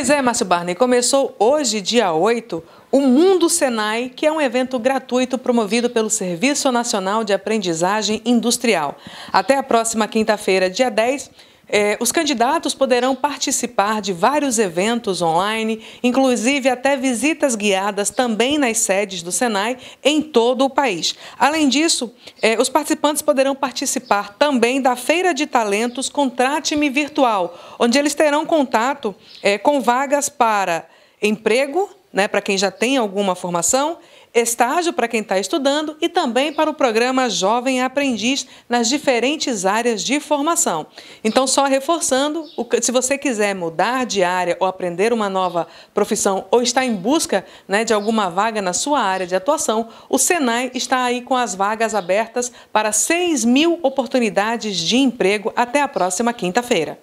Pois é, Márcio Barney, começou hoje, dia 8, o Mundo Senai, que é um evento gratuito promovido pelo Serviço Nacional de Aprendizagem Industrial. Até a próxima quinta-feira, dia 10, é, os candidatos poderão participar de vários eventos online, inclusive até visitas guiadas também nas sedes do Senai em todo o país. Além disso, é, os participantes poderão participar também da Feira de Talentos Contrate-me Virtual, onde eles terão contato é, com vagas para emprego, né, para quem já tem alguma formação, estágio para quem está estudando e também para o programa Jovem Aprendiz nas diferentes áreas de formação. Então, só reforçando, se você quiser mudar de área ou aprender uma nova profissão ou está em busca né, de alguma vaga na sua área de atuação, o Senai está aí com as vagas abertas para 6 mil oportunidades de emprego até a próxima quinta-feira.